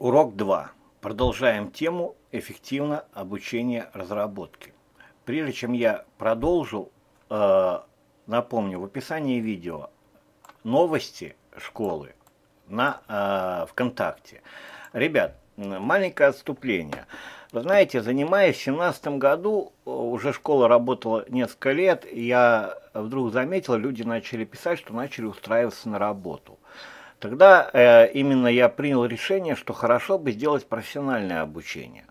Урок 2. Продолжаем тему «Эффективно обучение разработки». Прежде чем я продолжу, э, напомню, в описании видео новости школы на э, ВКонтакте. Ребят, маленькое отступление. Вы знаете, занимаясь в 2017 году, э, уже школа работала несколько лет, я вдруг заметил, люди начали писать, что начали устраиваться на работу – Тогда э, именно я принял решение, что хорошо бы сделать профессиональное обучение.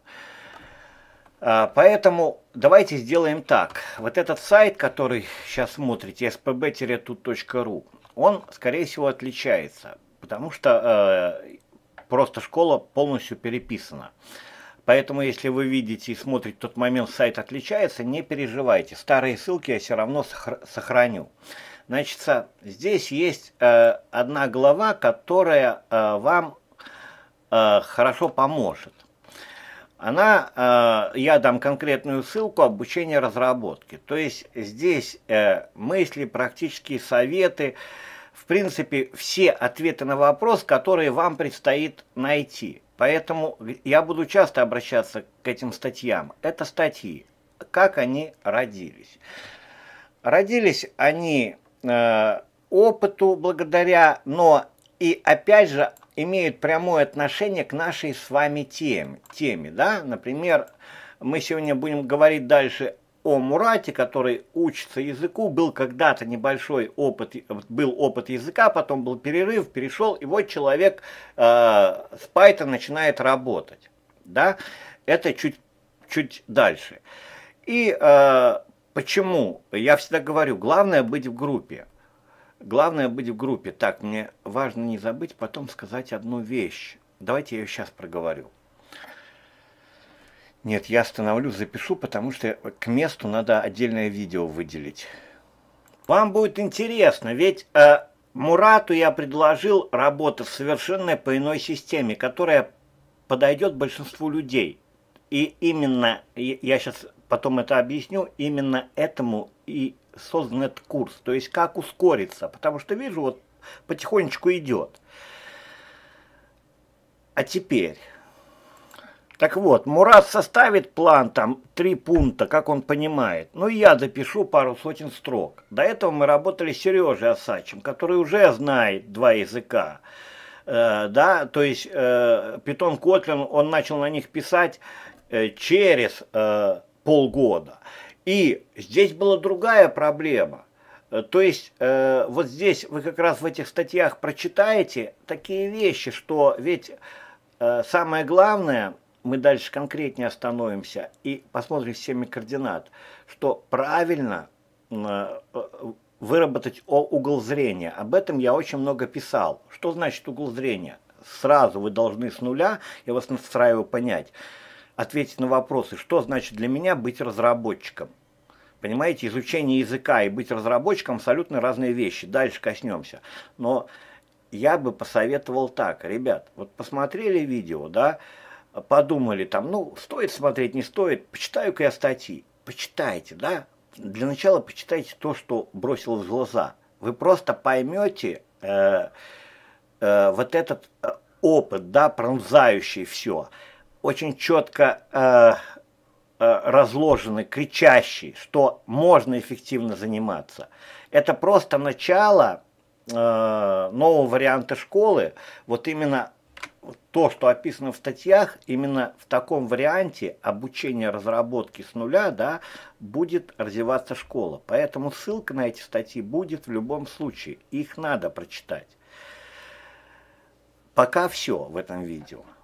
Э, поэтому давайте сделаем так. Вот этот сайт, который сейчас смотрите, spb-tut.ru, он, скорее всего, отличается, потому что э, просто школа полностью переписана. Поэтому, если вы видите и смотрите тот момент, сайт отличается, не переживайте. Старые ссылки я все равно сохраню. Значит, здесь есть э, одна глава, которая э, вам э, хорошо поможет. Она, э, я дам конкретную ссылку, обучение разработки. То есть здесь э, мысли, практические советы, в принципе, все ответы на вопрос, которые вам предстоит найти. Поэтому я буду часто обращаться к этим статьям. Это статьи, как они родились. Родились они Э, опыту благодаря, но и опять же имеют прямое отношение к нашей с вами теме. теме да? Например, мы сегодня будем говорить дальше о Мурате, который учится языку, был когда-то небольшой опыт, был опыт языка, потом был перерыв, перешел, и вот человек э, с Python начинает работать. Да? Это чуть, чуть дальше. И э, Почему? Я всегда говорю, главное быть в группе. Главное быть в группе. Так, мне важно не забыть потом сказать одну вещь. Давайте я ее сейчас проговорю. Нет, я остановлю, запишу, потому что к месту надо отдельное видео выделить. Вам будет интересно, ведь э, Мурату я предложил работу в совершенно по иной системе, которая подойдет большинству людей. И именно, я сейчас потом это объясню, именно этому и создан этот курс, то есть как ускориться, потому что вижу, вот потихонечку идет. А теперь, так вот, Мурат составит план, там, три пункта, как он понимает. Ну, я запишу пару сотен строк. До этого мы работали с Сережей Осачем, который уже знает два языка. Э, да, то есть э, Питон Котлин, он начал на них писать э, через э, полгода. И здесь была другая проблема. Э, то есть э, вот здесь вы как раз в этих статьях прочитаете такие вещи, что ведь э, самое главное, мы дальше конкретнее остановимся и посмотрим всеми координат, что правильно э, выработать угол зрения. Об этом я очень много писал. Что значит угол зрения? Сразу вы должны с нуля, я вас настраиваю понять, ответить на вопросы, что значит для меня быть разработчиком. Понимаете, изучение языка и быть разработчиком абсолютно разные вещи. Дальше коснемся. Но я бы посоветовал так, ребят, вот посмотрели видео, да, подумали там, ну, стоит смотреть, не стоит, почитаю-ка я статьи. Почитайте, да, для начала почитайте то, что бросило в глаза. Вы просто поймете э, э, вот этот э, опыт, да, пронзающий все очень четко э, э, разложены, кричащие, что можно эффективно заниматься. Это просто начало э, нового варианта школы. Вот именно то, что описано в статьях, именно в таком варианте обучения разработки с нуля да, будет развиваться школа. Поэтому ссылка на эти статьи будет в любом случае. Их надо прочитать. Пока все в этом видео.